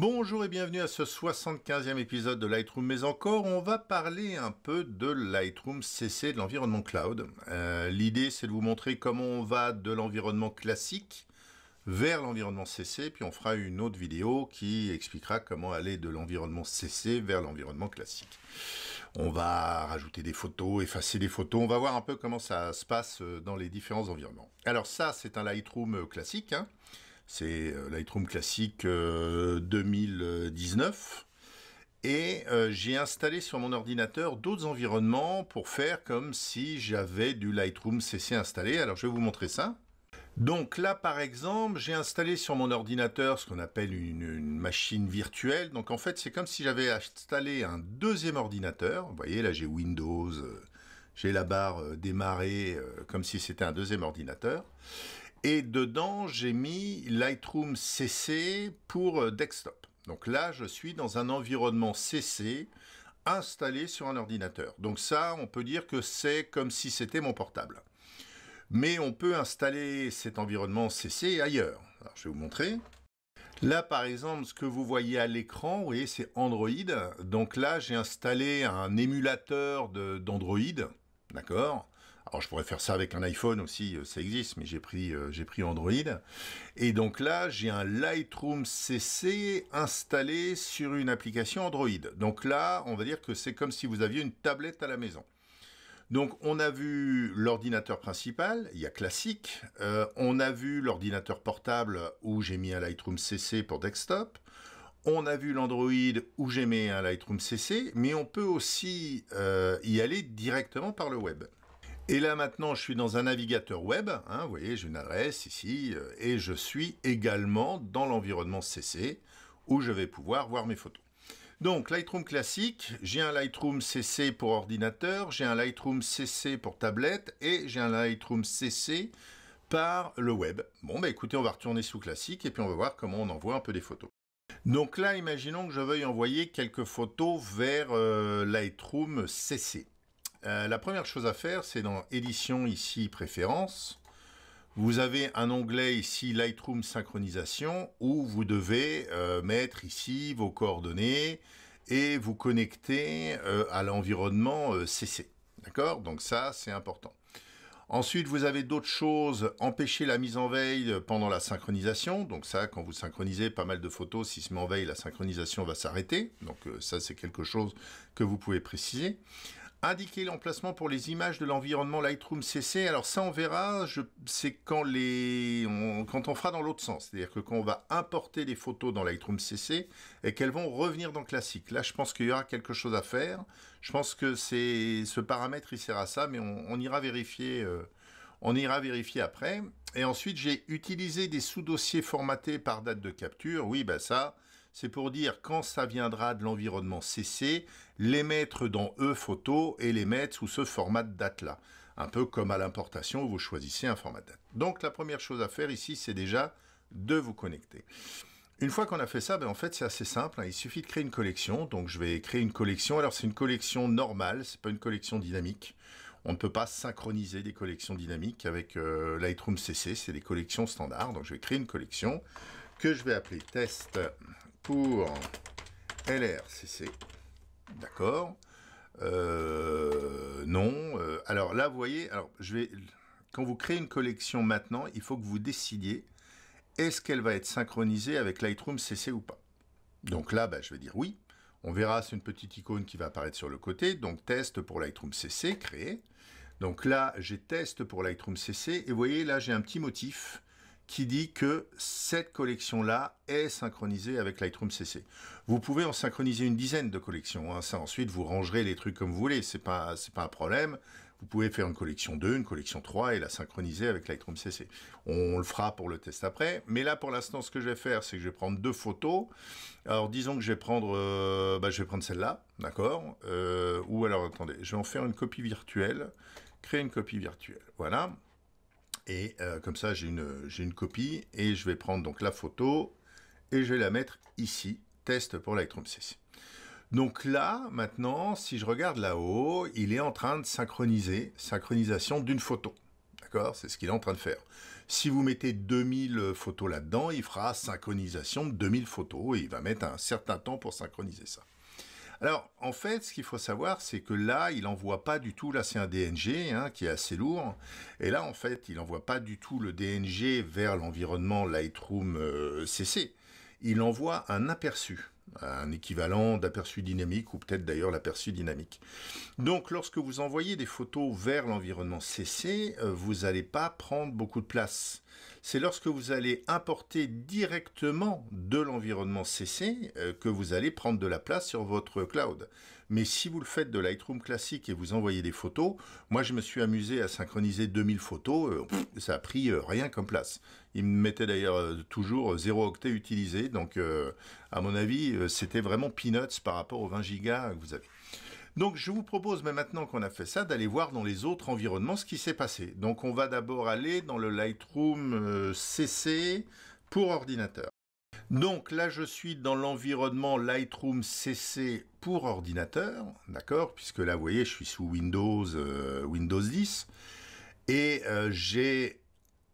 Bonjour et bienvenue à ce 75e épisode de Lightroom, mais encore on va parler un peu de Lightroom CC, de l'environnement cloud. Euh, l'idée c'est de vous montrer comment on va de l'environnement classique vers l'environnement CC, puis on fera une autre vidéo qui expliquera comment aller de l'environnement CC vers l'environnement classique. On va rajouter des photos, effacer des photos, on va voir un peu comment ça se passe euh, dans les différents environnements. Alors ça c'est un Lightroom classique, hein c'est euh, Lightroom classique 2019. Euh, Et euh, j'ai installé sur mon ordinateur d'autres environnements pour faire comme si j'avais du Lightroom CC installé. Alors je vais vous montrer ça. Donc là par exemple, j'ai installé sur mon ordinateur ce qu'on appelle une, machine virtuelle. Donc en fait c'est comme si j'avais installé un deuxième ordinateur. Vous voyez là j'ai Windows, j'ai la barre démarrée comme si c'était un deuxième ordinateur. Et dedans, j'ai mis Lightroom CC pour euh, desktop. Donc là, je suis dans un environnement CC installé sur un ordinateur. Donc ça, on peut dire que c'est comme si c'était mon portable. Mais on peut installer cet environnement CC ailleurs. je vais vous montrer. Là, par exemple, ce que vous voyez à l'écran, vous voyez, c'est Android. Donc là, j'ai installé un émulateur d'Android. D'accord alors je pourrais faire ça avec un iPhone aussi, euh, ça existe, mais euh, j'ai pris, Android. Et donc là, j'ai un Lightroom CC installé sur une application Android. Donc là, on va dire que c'est comme si vous aviez une tablette à la maison. Donc on a vu l'ordinateur principal, il y a classique, euh, on a vu l'ordinateur portable où j'ai mis un Lightroom CC pour desktop, on a vu l'Android où j'ai mis un Lightroom CC, mais on peut aussi y aller directement par le web. Et là maintenant, je suis dans un navigateur web, hein, vous voyez, j'ai une adresse ici, euh, et je suis également dans l'environnement CC, où je vais pouvoir voir mes photos. Donc Lightroom classique, j'ai un Lightroom CC pour ordinateur, j'ai un Lightroom CC pour tablette, et j'ai un Lightroom CC par le web. Bon, bah écoutez, on va retourner sous classique, et puis on va voir comment on envoie un peu des photos. Donc là, imaginons que je veuille envoyer quelques photos vers euh, Lightroom CC. Euh, la première chose à faire, c'est dans Édition, ici, Préférences. Vous avez un onglet ici, Lightroom Synchronisation, où vous devez euh, mettre ici vos coordonnées et vous connecter euh, à l'environnement CC. D'accord Donc ça, c'est important. Ensuite, vous avez d'autres choses, empêcher la mise en veille pendant la synchronisation. Donc ça, quand vous synchronisez pas mal de photos, si se met en veille, la synchronisation va s'arrêter. Donc ça, c'est quelque chose que vous pouvez préciser. Indiquer l'emplacement pour les images de l'environnement Lightroom CC. Alors ça, on verra. C'est quand quand on fera dans l'autre sens, c'est-à-dire que quand on va importer les photos dans Lightroom CC et qu'elles vont revenir dans Classique. Là, je pense qu'il y aura quelque chose à faire. Je pense que c'est ce paramètre, il sert à ça, mais on, ira vérifier. Euh, on ira vérifier après. Et ensuite, j'ai utilisé des sous-dossiers formatés par date de capture. Oui, ben ça, c'est pour dire quand ça viendra de l'environnement CC, les mettre dans e-photo et les mettre sous ce format de date-là. Un peu comme à l'importation, où vous choisissez un format de date. Donc la première chose à faire ici, c'est déjà de vous connecter. Une fois qu'on a fait ça, ben en fait c'est assez simple, hein. il suffit de créer une collection, donc je vais créer une collection, alors c'est une collection normale, c'est pas une collection dynamique, on ne peut pas synchroniser des collections dynamiques avec euh, Lightroom CC, c'est des collections standards, donc je vais créer une collection que je vais appeler test pour LRCC. D'accord euh, Non. Euh, alors là, vous voyez, alors, je vais, quand vous créez une collection maintenant, il faut que vous décidiez est-ce qu'elle va être synchronisée avec Lightroom CC ou pas. Donc là, bah, je vais dire oui. On verra, c'est une petite icône qui va apparaître sur le côté. Donc test pour Lightroom CC, créé. Donc là, j'ai test pour Lightroom CC. Et vous voyez, là, j'ai un petit motif qui dit que cette collection-là est synchronisée avec Lightroom CC. Vous pouvez en synchroniser une dizaine de collections. Hein. Ça, ensuite, vous rangerez les trucs comme vous voulez. C'est pas, pas un problème. Vous pouvez faire une collection 2, une collection 3 et la synchroniser avec Lightroom CC. On le fera pour le test après. Mais là, pour l'instant, ce que je vais faire, c'est que je vais prendre deux photos. Alors, disons que je vais prendre, euh, bah, je vais prendre celle-là, d'accord euh, Ou alors, attendez, je vais en faire une copie virtuelle. Créer une copie virtuelle. Voilà. Et euh, comme ça, j'ai une, copie et je vais prendre donc la photo et je vais la mettre ici, test pour Lightroom 6. Donc là, maintenant, si je regarde là-haut, il est en train de synchroniser, synchronisation d'une photo. D'accord C'est ce qu'il est en train de faire. Si vous mettez 2000 photos là-dedans, il fera synchronisation de 2000 photos et il va mettre un certain temps pour synchroniser ça. Alors, en fait, ce qu'il faut savoir, c'est que là, il n'envoie pas du tout, là c'est un DNG hein, qui est assez lourd, et là, en fait, il n'envoie pas du tout le DNG vers l'environnement Lightroom CC, euh, il envoie un aperçu un équivalent d'aperçu dynamique ou peut-être d'ailleurs l'aperçu dynamique. Donc lorsque vous envoyez des photos vers l'environnement CC, euh, vous n'allez pas prendre beaucoup de place c'est lorsque vous allez importer directement de l'environnement CC euh, que vous allez prendre de la place sur votre cloud. Mais si vous le faites de Lightroom classique et vous envoyez des photos, moi je me suis amusé à synchroniser 2000 photos, euh, ça a pris euh, rien comme place. Il me mettait d'ailleurs toujours 0 octet utilisé, donc à mon avis c'était vraiment peanuts par rapport aux 20 gigas que vous avez. Donc je vous propose, mais maintenant qu'on a fait ça, d'aller voir dans les autres environnements ce qui s'est passé. Donc on va d'abord aller dans le Lightroom CC euh, pour ordinateur. Donc là, je suis dans l'environnement Lightroom CC pour ordinateur, d'accord Puisque là, vous voyez, je suis sous Windows, euh, Windows 10. Et euh, j'ai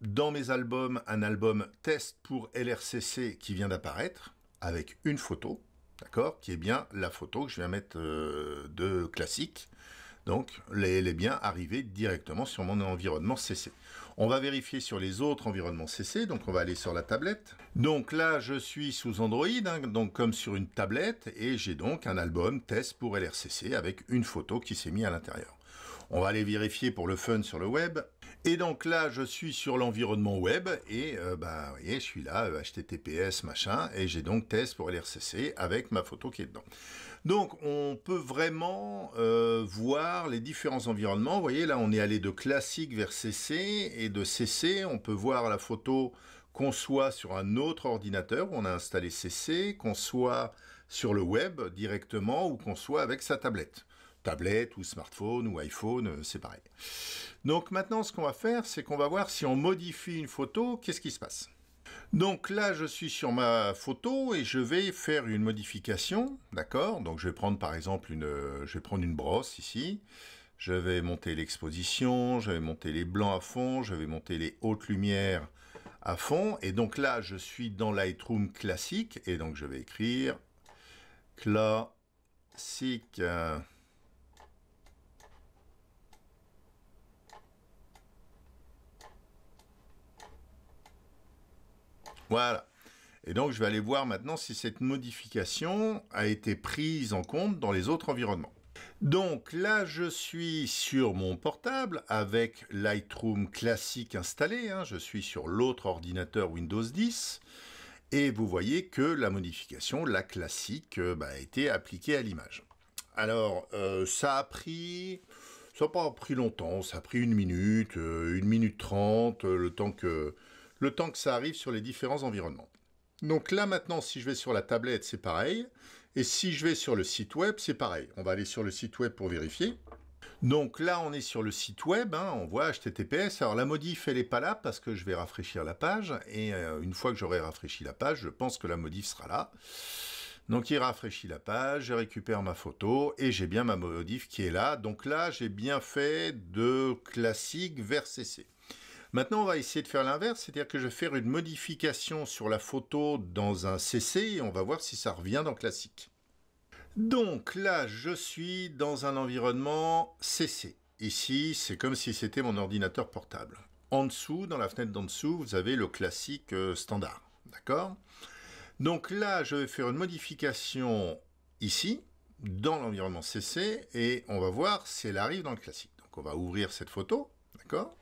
dans mes albums un album test pour LRCC qui vient d'apparaître avec une photo d'accord Qui est bien la photo que je viens mettre euh, de classique. Donc, elle est bien arrivée directement sur mon environnement CC. On va vérifier sur les autres environnements CC, donc on va aller sur la tablette. Donc là, je suis sous Android, hein, donc comme sur une tablette, et j'ai donc un album test pour LRCC avec une photo qui s'est mise à l'intérieur. On va aller vérifier pour le fun sur le web. Et donc là, je suis sur l'environnement web et euh, bah, vous voyez, je suis là, HTTPS, euh, machin, et j'ai donc test pour LRCC avec ma photo qui est dedans. Donc, on peut vraiment euh, voir les différents environnements. Vous voyez, là, on est allé de classique vers CC, et de CC, on peut voir la photo qu'on soit sur un autre ordinateur où on a installé CC, qu'on soit sur le web directement, ou qu'on soit avec sa tablette tablette ou smartphone ou iPhone, euh, c'est pareil. Donc maintenant, ce qu'on va faire, c'est qu'on va voir si on modifie une photo, qu'est-ce qui se passe. Donc là, je suis sur ma photo et je vais faire une modification, d'accord Donc je vais prendre par exemple une, euh, je vais prendre une brosse ici. Je vais monter l'exposition, je vais monter les blancs à fond, je vais monter les hautes lumières à fond. Et donc là, je suis dans Lightroom classique et donc je vais écrire classique. Euh, Voilà. Et donc, je vais aller voir maintenant si cette modification a été prise en compte dans les autres environnements. Donc là, je suis sur mon portable avec Lightroom classique installé. Hein. Je suis sur l'autre ordinateur Windows 10. Et vous voyez que la modification, la classique, euh, bah, a été appliquée à l'image. Alors, euh, ça a pris... Ça n'a pas pris longtemps, ça a pris une minute, euh, une minute trente, le temps que le temps que ça arrive sur les différents environnements. Donc là maintenant, si je vais sur la tablette, c'est pareil. Et si je vais sur le site web, c'est pareil. On va aller sur le site web pour vérifier. Donc là, on est sur le site web, hein. on voit HTTPS. Alors la modif, elle n'est pas là parce que je vais rafraîchir la page. Et euh, une fois que j'aurai rafraîchi la page, je pense que la modif sera là. Donc il rafraîchit la page, je récupère ma photo et j'ai bien ma modif qui est là. Donc là, j'ai bien fait de classique vers CC. Maintenant, on va essayer de faire l'inverse, c'est-à-dire que je vais faire une modification sur la photo dans un CC et on va voir si ça revient dans classique. Donc là, je suis dans un environnement CC. Ici, c'est comme si c'était mon ordinateur portable. En dessous, dans la fenêtre d'en dessous, vous avez le classique euh, standard. D'accord Donc là, je vais faire une modification ici, dans l'environnement CC, et on va voir si elle arrive dans le classique. Donc on va ouvrir cette photo. D'accord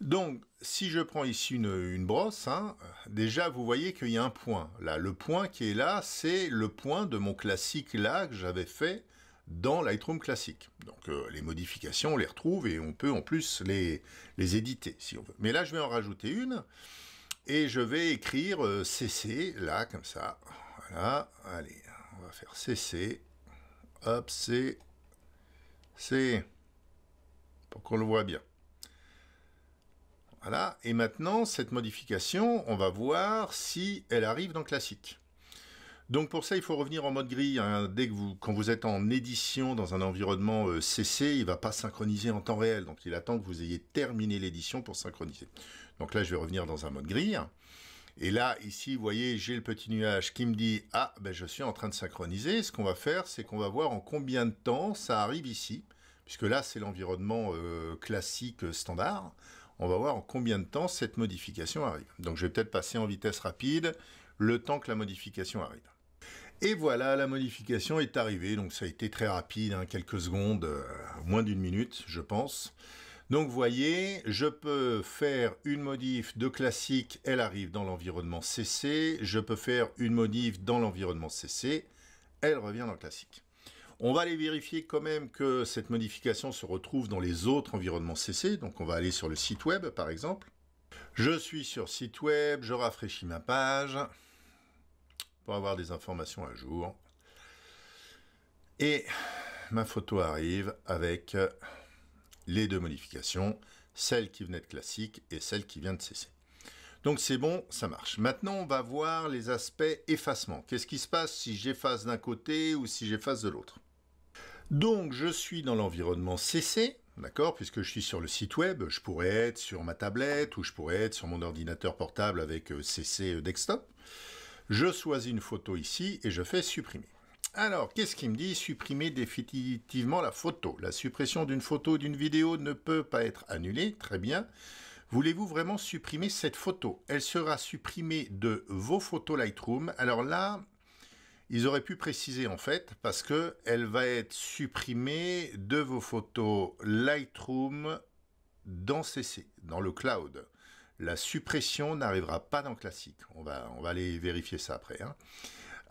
donc, si je prends ici une, brosse, hein, déjà vous voyez qu'il y a un point. Là, le point qui est là, c'est le point de mon classique là que j'avais fait dans Lightroom classique. Donc euh, les modifications, on les retrouve et on peut en plus les, éditer si on veut. Mais là, je vais en rajouter une et je vais écrire CC euh, là comme ça. Voilà, allez, on va faire CC. Hop, c'est C, pour qu'on le voit bien. Voilà. Et maintenant, cette modification, on va voir si elle arrive dans classique. Donc pour ça, il faut revenir en mode grille. Hein. Dès que vous, quand vous êtes en édition dans un environnement CC, euh, il ne va pas synchroniser en temps réel. Donc il attend que vous ayez terminé l'édition pour synchroniser. Donc là, je vais revenir dans un mode grille. Et là, ici, vous voyez, j'ai le petit nuage qui me dit « Ah, ben je suis en train de synchroniser ». Ce qu'on va faire, c'est qu'on va voir en combien de temps ça arrive ici. Puisque là, c'est l'environnement euh, classique euh, standard. On va voir en combien de temps cette modification arrive. Donc je vais peut-être passer en vitesse rapide le temps que la modification arrive. Et voilà, la modification est arrivée, donc ça a été très rapide, hein, quelques secondes, euh, moins d'une minute, je pense. Donc vous voyez, je peux faire une modif de classique, elle arrive dans l'environnement CC, je peux faire une modif dans l'environnement CC, elle revient dans le classique. On va aller vérifier quand même que cette modification se retrouve dans les autres environnements CC. Donc on va aller sur le site web par exemple. Je suis sur site web, je rafraîchis ma page pour avoir des informations à jour. Et ma photo arrive avec les deux modifications, celle qui venait de classique et celle qui vient de CC. Donc c'est bon, ça marche. Maintenant, on va voir les aspects effacement. Qu'est-ce qui se passe si j'efface d'un côté ou si j'efface de l'autre donc je suis dans l'environnement CC, d'accord, puisque je suis sur le site web, je pourrais être sur ma tablette ou je pourrais être sur mon ordinateur portable avec CC euh, euh, desktop. Je choisis une photo ici et je fais supprimer. Alors, qu'est-ce qui me dit supprimer définitivement la photo La suppression d'une photo ou d'une vidéo ne peut pas être annulée, très bien. Voulez-vous vraiment supprimer cette photo Elle sera supprimée de vos photos Lightroom. Alors là, ils auraient pu préciser en fait parce que elle va être supprimée de vos photos Lightroom dans CC, dans le cloud. La suppression n'arrivera pas dans Classique. On va, on va aller vérifier ça après. Hein.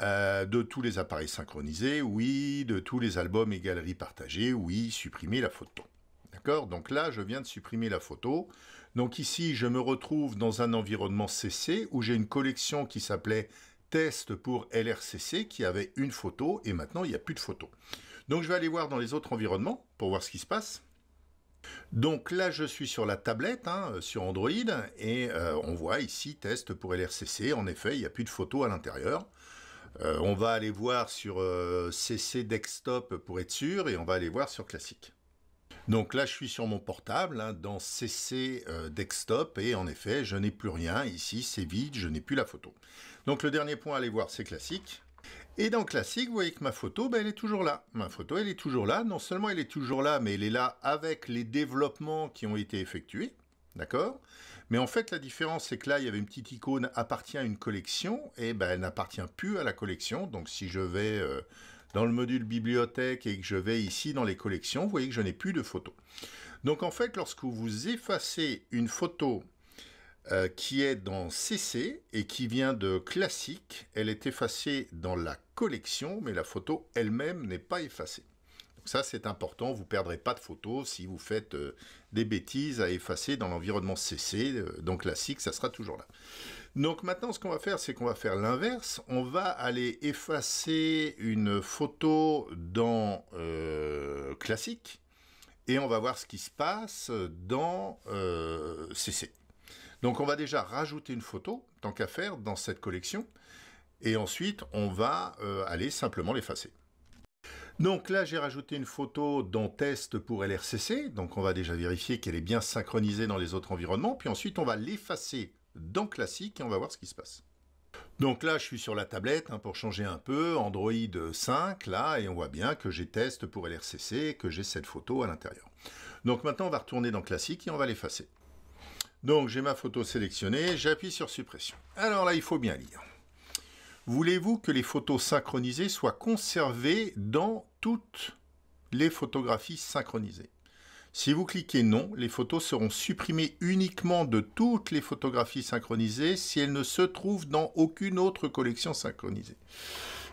Euh, de tous les appareils synchronisés, oui. De tous les albums et galeries partagées, oui. Supprimer la photo. D'accord Donc là, je viens de supprimer la photo. Donc ici, je me retrouve dans un environnement CC où j'ai une collection qui s'appelait test pour LRCC qui avait une photo et maintenant il n'y a plus de photo. Donc je vais aller voir dans les autres environnements pour voir ce qui se passe. Donc là, je suis sur la tablette, hein, sur Android, et euh, on voit ici test pour LRCC. En effet, il n'y a plus de photos à l'intérieur. Euh, on va aller voir sur CC euh, Desktop pour être sûr, et on va aller voir sur Classique. Donc là, je suis sur mon portable hein, dans CC euh, Desktop et en effet, je n'ai plus rien. Ici, c'est vide, je n'ai plus la photo. Donc le dernier point à aller voir, c'est classique. Et dans classique, vous voyez que ma photo, ben, elle est toujours là. Ma photo, elle est toujours là. Non seulement elle est toujours là, mais elle est là avec les développements qui ont été effectués. D'accord Mais en fait, la différence, c'est que là, il y avait une petite icône appartient à une collection, et ben, elle n'appartient plus à la collection. Donc, si je vais euh, dans le module bibliothèque et que je vais ici dans les collections, vous voyez que je n'ai plus de photos. Donc en fait, lorsque vous effacez une photo euh, qui est dans CC et qui vient de classique, elle est effacée dans la collection, mais la photo elle-même n'est pas effacée. Ça, c'est important. Vous ne perdrez pas de photos si vous faites euh, des bêtises à effacer dans l'environnement CC. Euh, donc classique, ça sera toujours là. Donc maintenant, ce qu'on va faire, c'est qu'on va faire l'inverse. On va aller effacer une photo dans euh, classique et on va voir ce qui se passe dans CC. Donc on va déjà rajouter une photo, tant qu'à faire, dans cette collection. Et ensuite, on va aller simplement l'effacer. Donc là, j'ai rajouté une photo dans test pour LRCC. Donc on va déjà vérifier qu'elle est bien synchronisée dans les autres environnements. Puis ensuite, on va l'effacer dans Classique et on va voir ce qui se passe. Donc là, je suis sur la tablette hein, pour changer un peu, Android 5, là, et on voit bien que j'ai test pour LRCC, que j'ai cette photo à l'intérieur. Donc maintenant, on va retourner dans Classique et on va l'effacer. Donc j'ai ma photo sélectionnée, j'appuie sur Suppression. Alors là, il faut bien lire. Voulez-vous que les photos synchronisées soient conservées dans toutes les photographies synchronisées. Si vous cliquez non, les photos seront supprimées uniquement de toutes les photographies synchronisées si elles ne se trouvent dans aucune autre collection synchronisée.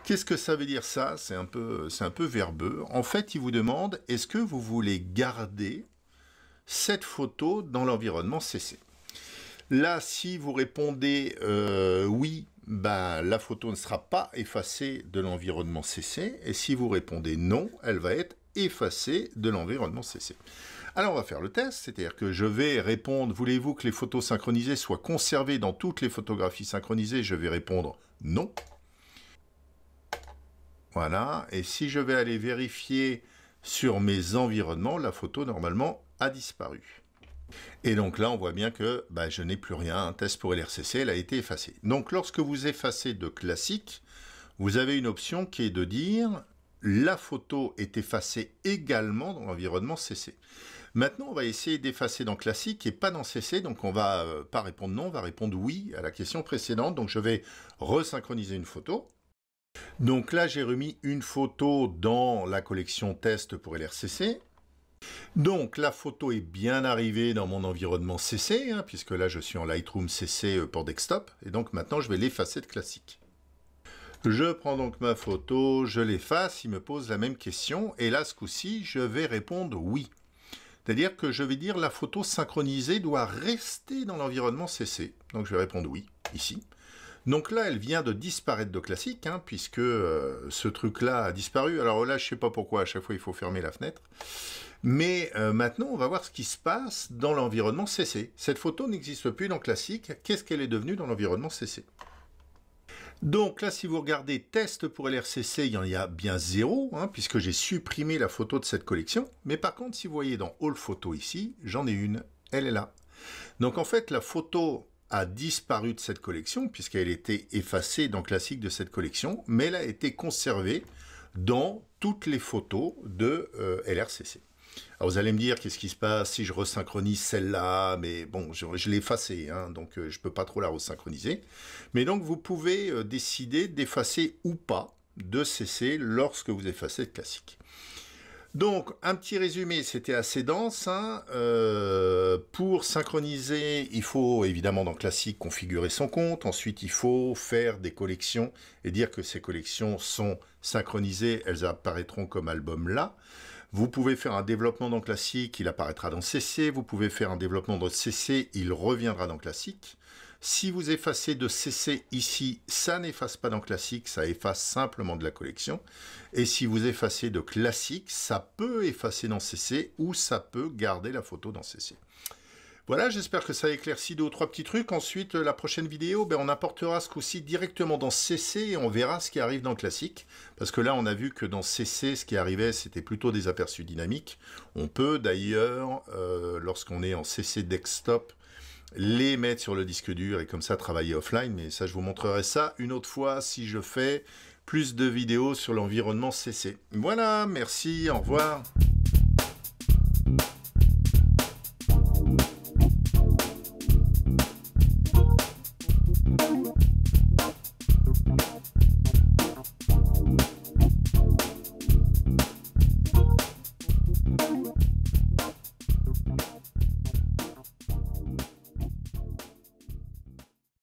Qu'est-ce que ça veut dire ça C'est un, peu, un peu verbeux. En fait, il vous demande est-ce que vous voulez garder cette photo dans l'environnement CC Là, si vous répondez euh, oui, ben, la photo ne sera pas effacée de l'environnement CC. Et si vous répondez non, elle va être effacée de l'environnement CC. Alors on va faire le test, c'est-à-dire que je vais répondre, voulez-vous que les photos synchronisées soient conservées dans toutes les photographies synchronisées Je vais répondre non. Voilà, et si je vais aller vérifier sur mes environnements, la photo normalement a disparu. Et donc là, on voit bien que bah, je n'ai plus rien. Un test pour LRCC, elle a été effacée. Donc lorsque vous effacez de classique, vous avez une option qui est de dire la photo est effacée également dans l'environnement CC. Maintenant, on va essayer d'effacer dans classique et pas dans CC. Donc on ne va euh, pas répondre non, on va répondre oui à la question précédente. Donc je vais resynchroniser une photo. Donc là, j'ai remis une photo dans la collection test pour LRCC. Donc la photo est bien arrivée dans mon environnement CC, hein, puisque là je suis en Lightroom CC euh, pour desktop, et donc maintenant je vais l'effacer de classique. Je prends donc ma photo, je l'efface, il me pose la même question, et là ce coup-ci je vais répondre oui. C'est-à-dire que je vais dire la photo synchronisée doit rester dans l'environnement CC. Donc je vais répondre oui, ici. Donc là, elle vient de disparaître de classique, hein, puisque euh, ce truc-là a disparu. Alors là, je ne sais pas pourquoi, à chaque fois, il faut fermer la fenêtre. Mais euh, maintenant, on va voir ce qui se passe dans l'environnement CC. Cette photo n'existe plus dans classique. Qu'est-ce qu'elle est devenue dans l'environnement CC donc là, si vous regardez test pour LRCC, il y en a bien zéro, hein, puisque j'ai supprimé la photo de cette collection. Mais par contre, si vous voyez dans All Photo ici, j'en ai une, elle est là. Donc en fait, la photo a disparu de cette collection, puisqu'elle était effacée dans Classique de cette collection, mais elle a été conservée dans toutes les photos de euh, LRCC. Alors vous allez me dire, qu'est-ce qui se passe si je resynchronise celle-là Mais bon, je, l'ai effacée, hein, donc euh, je ne peux pas trop la resynchroniser. Mais donc vous pouvez euh, décider d'effacer ou pas de CC lorsque vous effacez classique. Donc, un petit résumé, c'était assez dense. Hein. Euh, pour synchroniser, il faut évidemment dans Classique configurer son compte. Ensuite, il faut faire des collections et dire que ces collections sont synchronisées. Elles apparaîtront comme album là. Vous pouvez faire un développement dans Classique, il apparaîtra dans CC. Vous pouvez faire un développement dans CC, il reviendra dans Classique. Si vous effacez de CC ici, ça n'efface pas dans classique, ça efface simplement de la collection. Et si vous effacez de classique, ça peut effacer dans CC ou ça peut garder la photo dans CC. Voilà, j'espère que ça éclaircit deux ou trois petits trucs. Ensuite, la prochaine vidéo, ben, on apportera ce coup-ci directement dans CC et on verra ce qui arrive dans le classique. Parce que là, on a vu que dans CC, ce qui arrivait, c'était plutôt des aperçus dynamiques. On peut d'ailleurs, euh, lorsqu'on est en CC desktop, les mettre sur le disque dur et comme ça travailler offline. Mais ça, je vous montrerai ça une autre fois si je fais plus de vidéos sur l'environnement CC. Voilà, merci, au revoir.